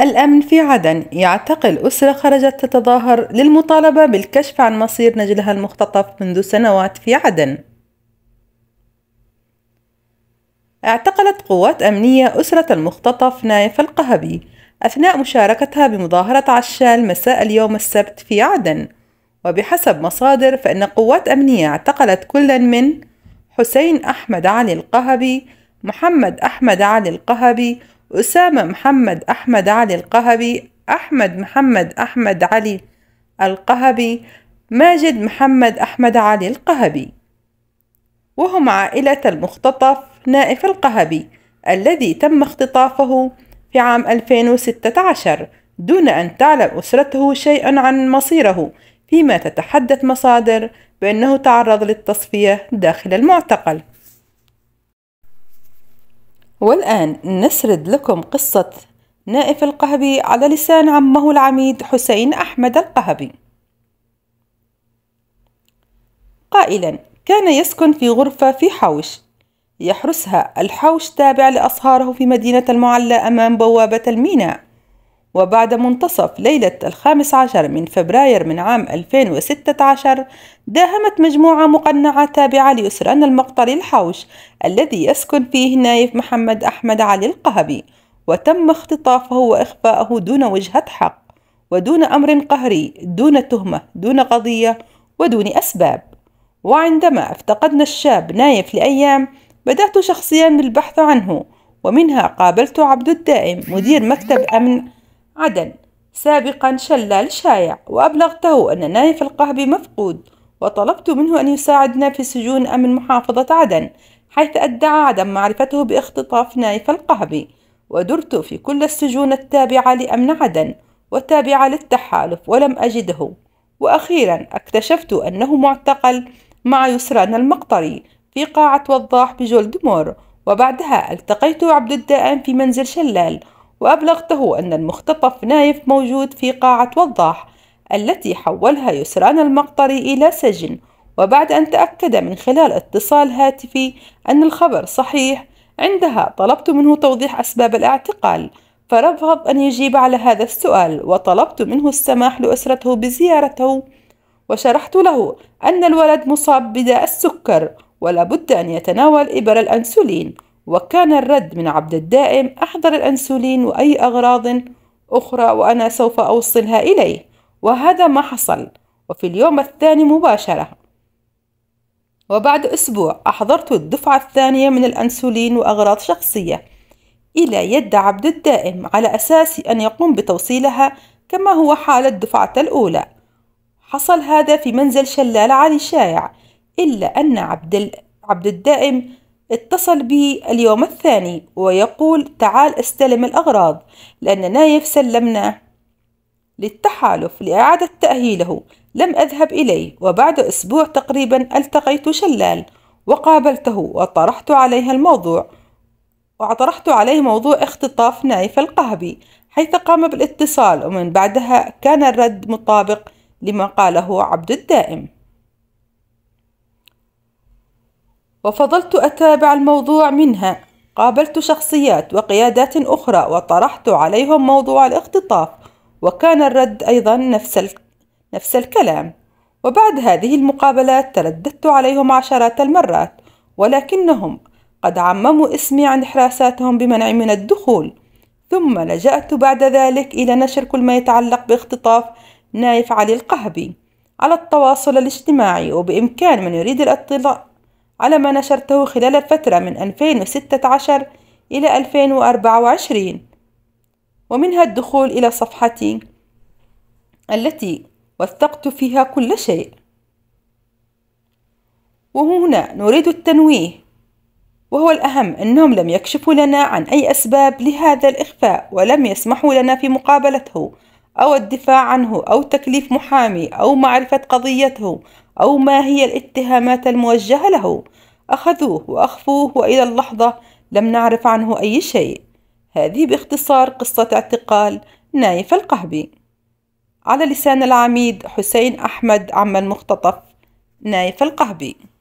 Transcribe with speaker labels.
Speaker 1: الأمن في عدن يعتقل أسرة خرجت تتظاهر للمطالبة بالكشف عن مصير نجلها المختطف منذ سنوات في عدن اعتقلت قوات أمنية أسرة المختطف نايف القهبي أثناء مشاركتها بمظاهرة عشال مساء اليوم السبت في عدن وبحسب مصادر فإن قوات أمنية اعتقلت كلا من حسين أحمد علي القهبي محمد أحمد علي القهبي أسامة محمد أحمد علي القهبي أحمد محمد أحمد علي القهبي ماجد محمد أحمد علي القهبي وهم عائلة المختطف نائف القهبي الذي تم اختطافه في عام 2016 دون أن تعلم أسرته شيئا عن مصيره فيما تتحدث مصادر بأنه تعرض للتصفية داخل المعتقل والآن نسرد لكم قصة نائف القهبي على لسان عمه العميد حسين أحمد القهبي قائلا كان يسكن في غرفة في حوش يحرسها الحوش تابع لأصهاره في مدينة المعلى أمام بوابة الميناء وبعد منتصف ليلة الخامس عشر من فبراير من عام 2016 داهمت مجموعة مقنعة تابعة لأسران المقطري الحوش الذي يسكن فيه نايف محمد أحمد علي القهبي وتم اختطافه وإخفاءه دون وجهة حق ودون أمر قهري دون تهمة دون قضية ودون أسباب وعندما افتقدنا الشاب نايف لأيام بدأت شخصيا بالبحث عنه ومنها قابلت عبد الدائم مدير مكتب أمن عدن سابقا شلال شايع وأبلغته أن نايف القهبي مفقود وطلبت منه أن يساعدنا في سجون أمن محافظة عدن حيث ادعى عدم معرفته باختطاف نايف القهبي ودرت في كل السجون التابعة لأمن عدن والتابعة للتحالف ولم أجده وأخيرا اكتشفت أنه معتقل مع يسران المقطري في قاعة وضاح بجولدمور وبعدها التقيت عبد الدائم في منزل شلال وأبلغته أن المختطف نايف موجود في قاعة وضاح التي حولها يسران المقطري إلى سجن وبعد أن تأكد من خلال اتصال هاتفي أن الخبر صحيح عندها طلبت منه توضيح أسباب الاعتقال فرفض أن يجيب على هذا السؤال وطلبت منه السماح لأسرته بزيارته وشرحت له أن الولد مصاب بداء السكر ولا بد أن يتناول إبر الأنسولين وكان الرد من عبد الدائم أحضر الأنسولين وأي أغراض أخرى وأنا سوف أوصلها إليه وهذا ما حصل وفي اليوم الثاني مباشرة وبعد أسبوع أحضرت الدفعة الثانية من الأنسولين وأغراض شخصية إلى يد عبد الدائم على أساس أن يقوم بتوصيلها كما هو حال الدفعة الأولى حصل هذا في منزل شلال علي شايع إلا أن عبد, عبد الدائم اتصل بي اليوم الثاني ويقول تعال استلم الأغراض لأن نايف سلمنا للتحالف لإعادة تأهيله لم أذهب إليه وبعد أسبوع تقريبا التقيت شلال وقابلته وطرحت عليه الموضوع وطرحت عليه موضوع اختطاف نايف القهبي حيث قام بالاتصال ومن بعدها كان الرد مطابق لما قاله عبد الدائم وفضلت أتابع الموضوع منها قابلت شخصيات وقيادات أخرى وطرحت عليهم موضوع الاختطاف وكان الرد أيضا نفس, ال... نفس الكلام وبعد هذه المقابلات ترددت عليهم عشرات المرات ولكنهم قد عمموا اسمي عن حراساتهم بمنعي من الدخول ثم لجأت بعد ذلك إلى نشر كل ما يتعلق باختطاف نايف علي القهبي على التواصل الاجتماعي وبإمكان من يريد الاطلاع على ما نشرته خلال الفترة من 2016 إلى 2024 ومنها الدخول إلى صفحتي التي وثقت فيها كل شيء وهنا نريد التنويه وهو الأهم أنهم لم يكشفوا لنا عن أي أسباب لهذا الإخفاء ولم يسمحوا لنا في مقابلته أو الدفاع عنه أو تكليف محامي أو معرفة قضيته أو ما هي الاتهامات الموجهة له أخذوه وأخفوه وإلى اللحظة لم نعرف عنه أي شيء هذه باختصار قصة اعتقال نايف القهبي على لسان العميد حسين أحمد عم المختطف نايف القهبي